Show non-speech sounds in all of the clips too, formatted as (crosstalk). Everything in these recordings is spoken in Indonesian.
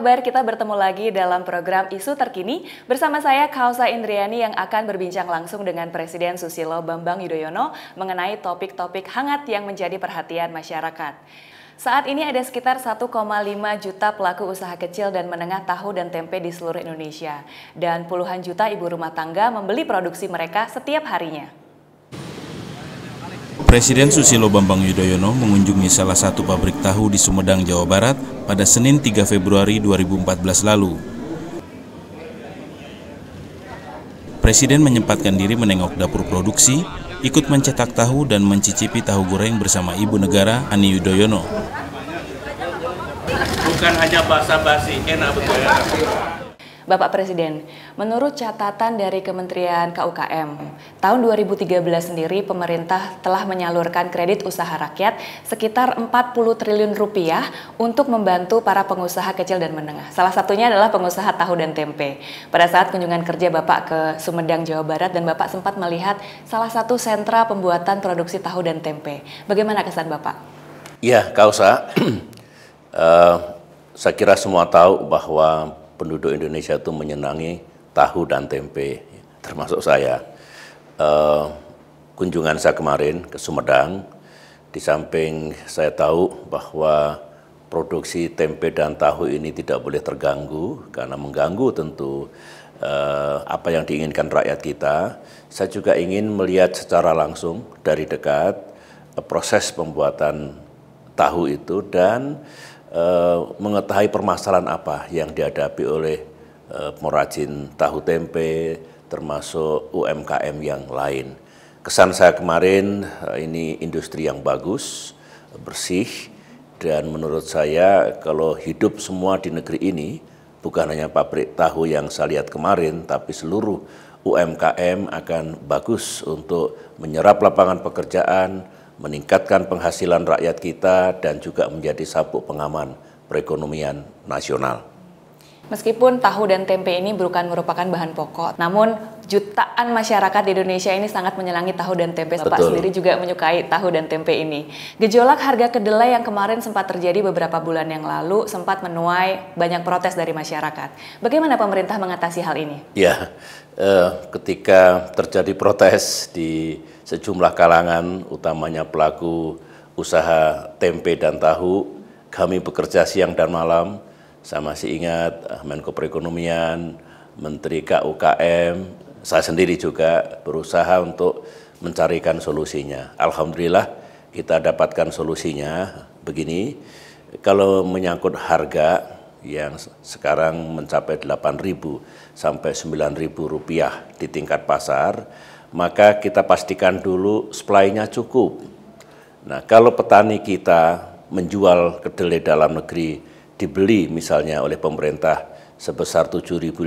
kabar? Kita bertemu lagi dalam program Isu Terkini bersama saya Kausa Indriani yang akan berbincang langsung dengan Presiden Susilo Bambang Yudhoyono mengenai topik-topik hangat yang menjadi perhatian masyarakat. Saat ini ada sekitar 1,5 juta pelaku usaha kecil dan menengah tahu dan tempe di seluruh Indonesia. Dan puluhan juta ibu rumah tangga membeli produksi mereka setiap harinya. Presiden Susilo Bambang Yudhoyono mengunjungi salah satu pabrik tahu di Sumedang, Jawa Barat pada Senin 3 Februari 2014 lalu. Presiden menyempatkan diri menengok dapur produksi, ikut mencetak tahu dan mencicipi tahu goreng bersama Ibu Negara Ani Yudhoyono. Bukan hanya basa-basi, enak betul. Ya. Bapak Presiden, menurut catatan dari Kementerian KUKM, tahun 2013 sendiri pemerintah telah menyalurkan kredit usaha rakyat sekitar 40 triliun rupiah untuk membantu para pengusaha kecil dan menengah. Salah satunya adalah pengusaha tahu dan tempe. Pada saat kunjungan kerja Bapak ke Sumedang, Jawa Barat dan Bapak sempat melihat salah satu sentra pembuatan produksi tahu dan tempe. Bagaimana kesan Bapak? Ya, Kausa. uh, (clears throat) eh, saya kira semua tahu bahwa penduduk Indonesia itu menyenangi tahu dan tempe, termasuk saya. Uh, kunjungan saya kemarin ke Sumedang, di samping saya tahu bahwa produksi tempe dan tahu ini tidak boleh terganggu karena mengganggu tentu uh, apa yang diinginkan rakyat kita. Saya juga ingin melihat secara langsung dari dekat uh, proses pembuatan tahu itu dan Eh, mengetahui permasalahan apa yang dihadapi oleh eh, pengrajin tahu tempe termasuk UMKM yang lain. Kesan saya kemarin eh, ini industri yang bagus, bersih dan menurut saya kalau hidup semua di negeri ini bukan hanya pabrik tahu yang saya lihat kemarin tapi seluruh UMKM akan bagus untuk menyerap lapangan pekerjaan, meningkatkan penghasilan rakyat kita dan juga menjadi sabuk pengaman perekonomian nasional. Meskipun tahu dan tempe ini bukan merupakan bahan pokok, namun jutaan masyarakat di Indonesia ini sangat menyenangi tahu dan tempe. Bapak Betul. sendiri juga menyukai tahu dan tempe ini. Gejolak harga kedelai yang kemarin sempat terjadi beberapa bulan yang lalu sempat menuai banyak protes dari masyarakat. Bagaimana pemerintah mengatasi hal ini? Ya, eh, ketika terjadi protes di sejumlah kalangan, utamanya pelaku usaha tempe dan tahu, kami bekerja siang dan malam saya masih ingat eh, Menko Perekonomian, Menteri KUKM, saya sendiri juga berusaha untuk mencarikan solusinya. Alhamdulillah kita dapatkan solusinya begini. Kalau menyangkut harga, yang sekarang mencapai 8.000 sampai 9.000 rupiah di tingkat pasar, maka kita pastikan dulu supply-nya cukup. Nah, kalau petani kita menjual kedelai dalam negeri dibeli misalnya oleh pemerintah sebesar 7.500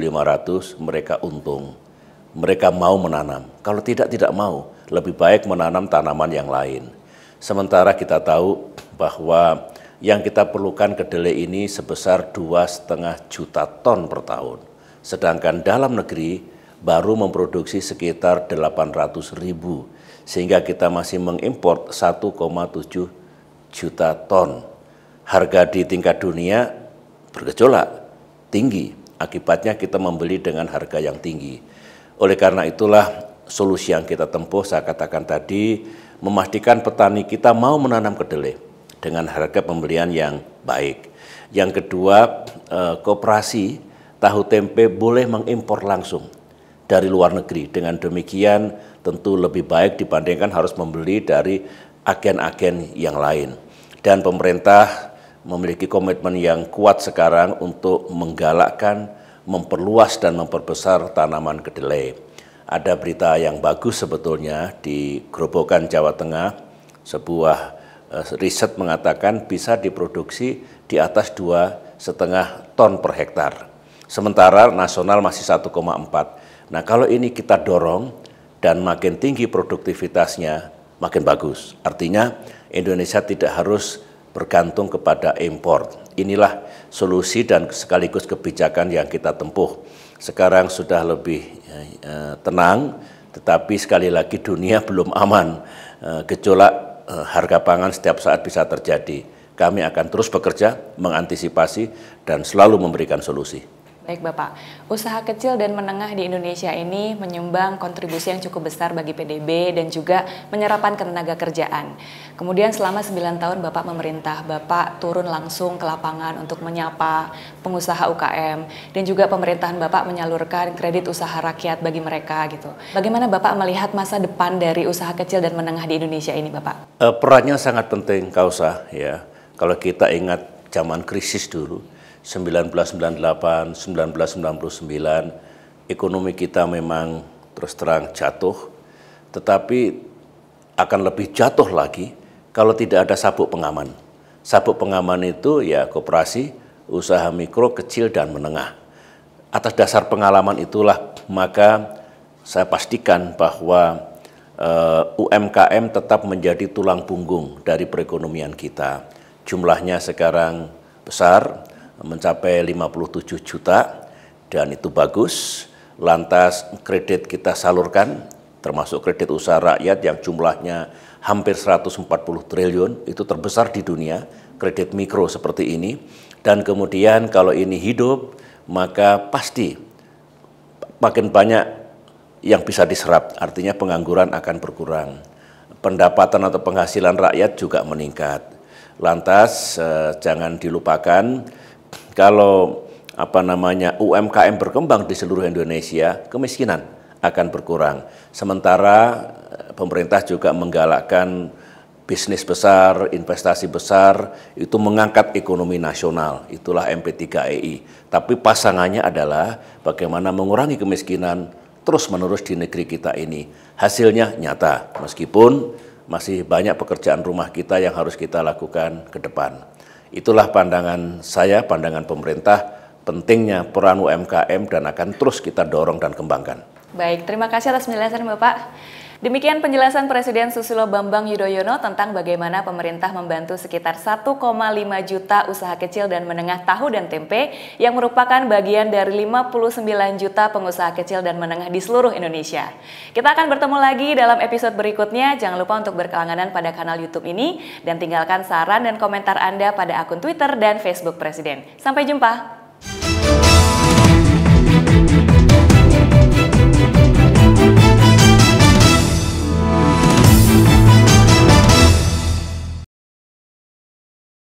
mereka untung. Mereka mau menanam. Kalau tidak tidak mau, lebih baik menanam tanaman yang lain. Sementara kita tahu bahwa yang kita perlukan kedelai ini sebesar dua setengah juta ton per tahun. Sedangkan dalam negeri baru memproduksi sekitar 800 ribu, sehingga kita masih mengimpor 1,7 juta ton harga di tingkat dunia bergejolak tinggi. Akibatnya kita membeli dengan harga yang tinggi. Oleh karena itulah solusi yang kita tempuh saya katakan tadi memastikan petani kita mau menanam kedelai dengan harga pembelian yang baik. Yang kedua, eh, koperasi tahu tempe boleh mengimpor langsung dari luar negeri. Dengan demikian tentu lebih baik dibandingkan harus membeli dari agen-agen yang lain. Dan pemerintah memiliki komitmen yang kuat sekarang untuk menggalakkan, memperluas dan memperbesar tanaman kedelai. Ada berita yang bagus sebetulnya di Grobogan Jawa Tengah, sebuah eh, riset mengatakan bisa diproduksi di atas dua setengah ton per hektar. Sementara nasional masih 1,4. Nah kalau ini kita dorong dan makin tinggi produktivitasnya, makin bagus. Artinya Indonesia tidak harus bergantung kepada impor. Inilah solusi dan sekaligus kebijakan yang kita tempuh. Sekarang sudah lebih eh, eh, tenang, tetapi sekali lagi dunia (laughs) belum aman. Eh, gejolak harga pangan setiap saat bisa terjadi. Kami akan terus bekerja, mengantisipasi, dan selalu memberikan solusi. Baik Bapak, usaha kecil dan menengah di Indonesia ini menyumbang kontribusi yang cukup besar bagi PDB dan juga menyerapkan tenaga kerjaan. Kemudian selama 9 tahun Bapak memerintah, Bapak turun langsung ke lapangan untuk menyapa pengusaha UKM dan juga pemerintahan Bapak menyalurkan kredit usaha rakyat bagi mereka gitu. Bagaimana Bapak melihat masa depan dari usaha kecil dan menengah di Indonesia ini Bapak? Eh, perannya sangat penting Kausa ya. Kalau kita ingat zaman krisis dulu, 1998, 1999 ekonomi kita memang terus terang jatuh, tetapi akan lebih jatuh lagi kalau tidak ada sabuk pengaman. Sabuk pengaman itu ya koperasi, usaha mikro, kecil dan menengah. Atas dasar pengalaman itulah maka saya pastikan bahwa uh, eh, UMKM tetap menjadi tulang punggung dari perekonomian kita. Jumlahnya sekarang besar, mencapai 57 juta dan itu bagus. Lantas kredit kita salurkan termasuk kredit usaha rakyat yang jumlahnya hampir 140 triliun itu terbesar di dunia kredit mikro seperti ini dan kemudian kalau ini hidup maka pasti makin banyak yang bisa diserap artinya pengangguran akan berkurang pendapatan atau penghasilan rakyat juga meningkat lantas eh, jangan dilupakan kalau apa namanya UMKM berkembang di seluruh Indonesia, kemiskinan akan berkurang. Sementara eh, pemerintah juga menggalakkan bisnis besar, investasi besar, itu mengangkat ekonomi nasional. Itulah MP3EI. Tapi pasangannya adalah bagaimana mengurangi kemiskinan terus-menerus di negeri kita ini. Hasilnya nyata, meskipun masih banyak pekerjaan rumah kita yang harus kita lakukan ke depan. Itulah pandangan saya, pandangan pemerintah, pentingnya peran UMKM dan akan terus kita dorong dan kembangkan. Baik, terima kasih atas penjelasan Bapak. Demikian penjelasan Presiden Susilo Bambang Yudhoyono tentang bagaimana pemerintah membantu sekitar 1,5 juta usaha kecil dan menengah tahu dan tempe yang merupakan bagian dari 59 juta pengusaha kecil dan menengah di seluruh Indonesia. Kita akan bertemu lagi dalam episode berikutnya. Jangan lupa untuk berkelanganan pada kanal YouTube ini dan tinggalkan saran dan komentar Anda pada akun Twitter dan Facebook Presiden. Sampai jumpa.